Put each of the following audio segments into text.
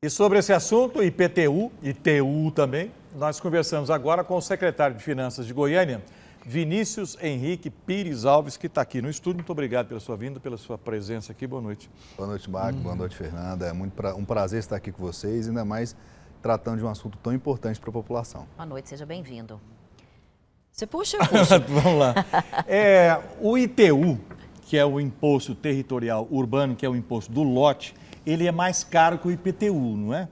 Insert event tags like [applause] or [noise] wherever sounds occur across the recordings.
E sobre esse assunto, IPTU, ITU também, nós conversamos agora com o secretário de Finanças de Goiânia, Vinícius Henrique Pires Alves, que está aqui no estúdio. Muito obrigado pela sua vinda, pela sua presença aqui. Boa noite. Boa noite, Marco. Boa noite, Fernanda. É muito pra... um prazer estar aqui com vocês, ainda mais tratando de um assunto tão importante para a população. Boa noite, seja bem-vindo. Você puxa, eu [laughs] Vamos lá. É, o ITU, que é o Imposto Territorial Urbano, que é o imposto do lote, ele é mais caro que o IPTU, não é?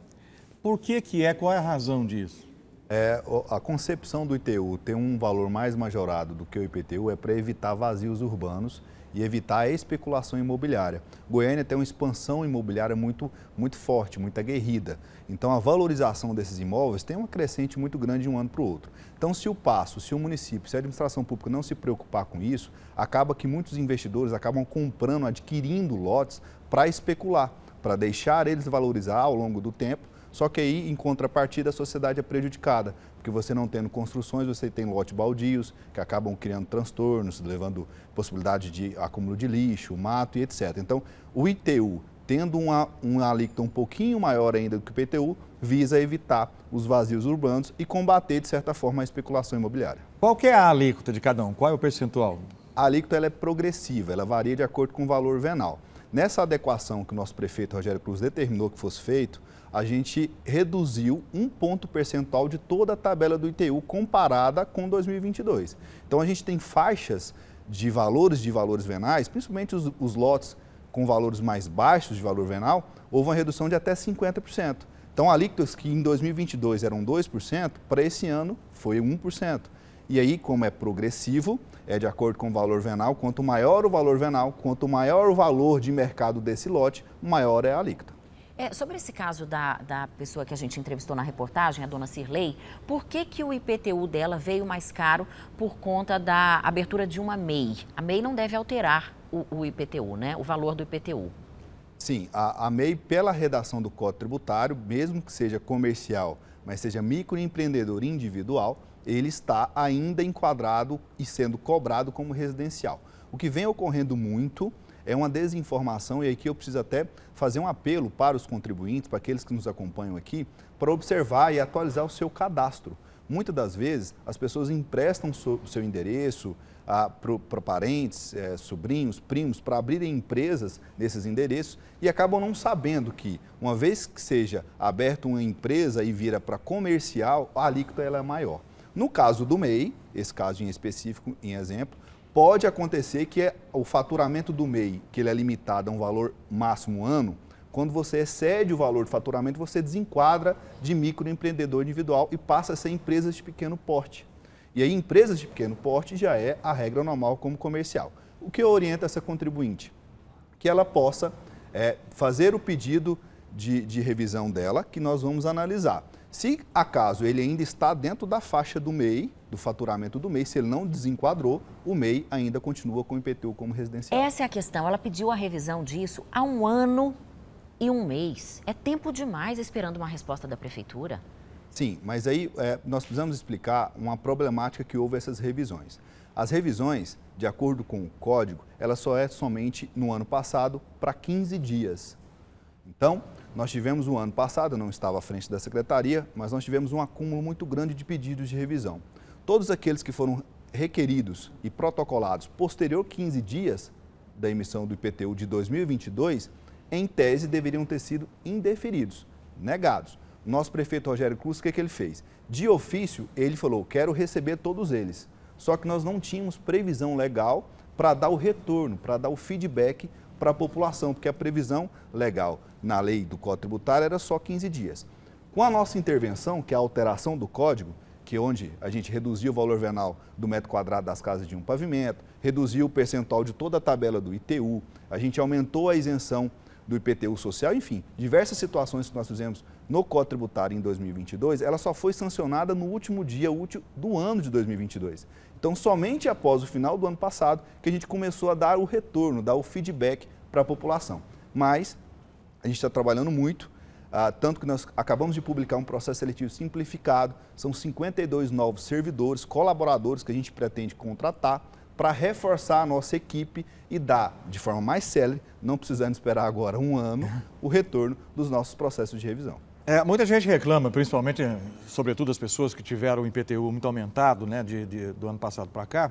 Por que, que é? Qual é a razão disso? É, a concepção do ITU ter um valor mais majorado do que o IPTU é para evitar vazios urbanos e evitar a especulação imobiliária. Goiânia tem uma expansão imobiliária muito, muito forte, muito aguerrida. Então, a valorização desses imóveis tem uma crescente muito grande de um ano para o outro. Então, se o passo, se o município, se a administração pública não se preocupar com isso, acaba que muitos investidores acabam comprando, adquirindo lotes para especular para deixar eles valorizar ao longo do tempo, só que aí, em contrapartida, a sociedade é prejudicada, porque você não tendo construções, você tem lotes baldios, que acabam criando transtornos, levando possibilidade de acúmulo de lixo, mato e etc. Então, o ITU, tendo uma, uma alíquota um pouquinho maior ainda do que o PTU, visa evitar os vazios urbanos e combater, de certa forma, a especulação imobiliária. Qual que é a alíquota de cada um? Qual é o percentual? A alíquota ela é progressiva, ela varia de acordo com o valor venal. Nessa adequação que o nosso prefeito Rogério Cruz determinou que fosse feito, a gente reduziu um ponto percentual de toda a tabela do ITU comparada com 2022. Então a gente tem faixas de valores de valores venais, principalmente os, os lotes com valores mais baixos de valor venal, houve uma redução de até 50%. Então, alíquotas que em 2022 eram 2%, para esse ano foi 1%. E aí, como é progressivo, é de acordo com o valor venal, quanto maior o valor venal, quanto maior o valor de mercado desse lote, maior é a alíquota. É, sobre esse caso da, da pessoa que a gente entrevistou na reportagem, a dona Cirlei, por que, que o IPTU dela veio mais caro por conta da abertura de uma MEI? A MEI não deve alterar o, o IPTU, né? O valor do IPTU. Sim, a, a MEI, pela redação do Código Tributário, mesmo que seja comercial mas seja microempreendedor individual, ele está ainda enquadrado e sendo cobrado como residencial. O que vem ocorrendo muito é uma desinformação e aqui eu preciso até fazer um apelo para os contribuintes, para aqueles que nos acompanham aqui, para observar e atualizar o seu cadastro. Muitas das vezes, as pessoas emprestam o seu endereço ah, para parentes, é, sobrinhos, primos, para abrirem empresas nesses endereços e acabam não sabendo que, uma vez que seja aberta uma empresa e vira para comercial, a alíquota ela é maior. No caso do MEI, esse caso em específico, em exemplo, pode acontecer que é o faturamento do MEI, que ele é limitado a um valor máximo ano, quando você excede o valor de faturamento, você desenquadra de microempreendedor individual e passa a ser empresas de pequeno porte. E aí, empresas de pequeno porte já é a regra normal como comercial. O que orienta essa contribuinte? Que ela possa é, fazer o pedido de, de revisão dela, que nós vamos analisar. Se acaso ele ainda está dentro da faixa do MEI, do faturamento do MEI, se ele não desenquadrou, o MEI ainda continua com o IPTU como residencial. Essa é a questão. Ela pediu a revisão disso há um ano e um mês é tempo demais esperando uma resposta da prefeitura. Sim, mas aí é, nós precisamos explicar uma problemática que houve essas revisões. As revisões, de acordo com o código, ela só é somente no ano passado para 15 dias. Então, nós tivemos o ano passado, não estava à frente da secretaria, mas nós tivemos um acúmulo muito grande de pedidos de revisão. Todos aqueles que foram requeridos e protocolados posterior 15 dias da emissão do IPTU de 2022 em tese, deveriam ter sido indeferidos, negados. Nosso prefeito Rogério Cruz, o que, é que ele fez? De ofício, ele falou, quero receber todos eles. Só que nós não tínhamos previsão legal para dar o retorno, para dar o feedback para a população, porque a previsão legal na lei do Código Tributário era só 15 dias. Com a nossa intervenção, que é a alteração do código, que é onde a gente reduziu o valor venal do metro quadrado das casas de um pavimento, reduziu o percentual de toda a tabela do ITU, a gente aumentou a isenção do IPTU social, enfim, diversas situações que nós fizemos no Código Tributário em 2022, ela só foi sancionada no último dia útil do ano de 2022. Então, somente após o final do ano passado que a gente começou a dar o retorno, dar o feedback para a população. Mas a gente está trabalhando muito, ah, tanto que nós acabamos de publicar um processo seletivo simplificado, são 52 novos servidores, colaboradores que a gente pretende contratar para reforçar a nossa equipe e dar de forma mais célere, não precisando esperar agora um ano, [laughs] o retorno dos nossos processos de revisão. É, muita gente reclama, principalmente, eh, sobretudo as pessoas que tiveram o IPTU muito aumentado né, de, de do ano passado para cá,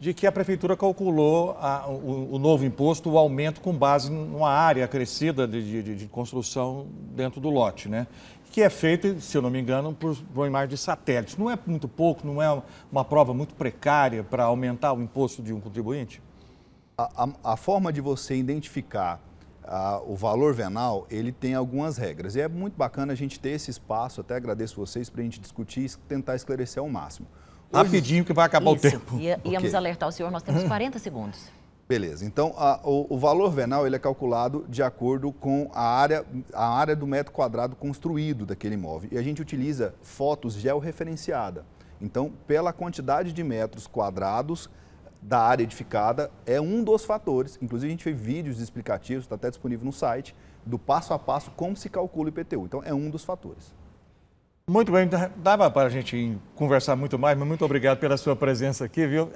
de que a prefeitura calculou a, o, o, novo imposto, o aumento com base numa área crescida de, de, de, construção dentro do lote, né? Que é feito, se eu não me engano, por, uma imagem de satélite. Não é muito pouco, não é uma prova muito precária para aumentar o imposto de um contribuinte? A, a, a forma de você identificar a, o valor venal, ele tem algumas regras. E é muito bacana a gente ter esse espaço, até agradeço vocês para a gente discutir e tentar esclarecer ao máximo. Rapidinho, que vai acabar Isso. o tempo. Ia, é, íamos okay. alertar o senhor, nós temos 40 uhum. segundos. Beleza. Então, a, o, o, valor venal ele é calculado de acordo com a área, a área do metro quadrado construído daquele imóvel. E a gente utiliza fotos georreferenciada. Então, pela quantidade de metros quadrados da área edificada, é um dos fatores. Inclusive, a gente fez vídeos explicativos, está até disponível no site, do passo a passo como se calcula o IPTU. Então, é um dos fatores. Muito bem, então, dava para a gente conversar muito mais, mas muito obrigado pela sua presença aqui, viu?